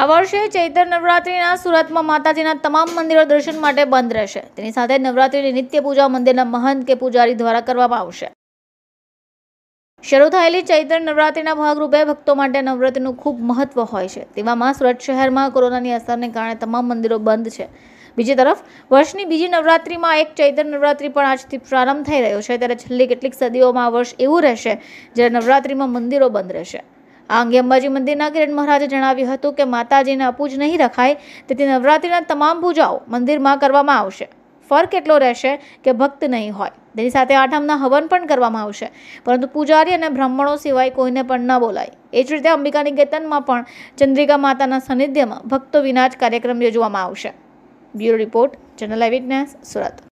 આ વર્ષે ચૈત્ર નવરાત્રિના સુરતમાં માતાજીના તમામ મંદિરો દર્શન માટે બંધ રહેશે તેની સાથે નવરાત્રિની નિત્ય પૂજા મંદિરના મહંત કે પૂજારી દ્વારા કરવામાં આવશે શરૂ થયેલી ચૈત્ર નવરાત્રિના ભાગરૂપે ભક્તો માટે નવરાત્રિનું ખૂબ મહત્વ હોય છે તેવામાં સુરત શહેરમાં કોરોનાની અસરને કારણે તમામ મંદિરો બંધ છે બીજી તરફ વર્ષની બીજી નવરાત્રિમાં એક ચૈત્ર નવરાત્રિ પણ આજથી પ્રારંભ થઈ રહ્યો છે ત્યારે છેલ્લી કેટલીક સદીઓમાં આ વર્ષ એવું રહેશે જ્યારે નવરાત્રિમાં મંદિરો બંધ રહેશે આ અંગે અંબાજી મંદિરના કિરણ મહારાજે જણાવ્યું હતું કે માતાજીને અપૂજ નહીં રખાય તેથી નવરાત્રિના તમામ પૂજાઓ મંદિરમાં કરવામાં આવશે ફર્ક એટલો રહેશે કે ભક્ત નહીં હોય તેની સાથે આઠમના હવન પણ કરવામાં આવશે પરંતુ પૂજારી અને બ્રાહ્મણો સિવાય કોઈને પણ ન બોલાય એ જ રીતે અંબિકાની કેતનમાં પણ ચંદ્રિકા માતાના સાનિધ્યમાં ભક્તો વિના જ કાર્યક્રમ યોજવામાં આવશે bureau report general eyewitness Surat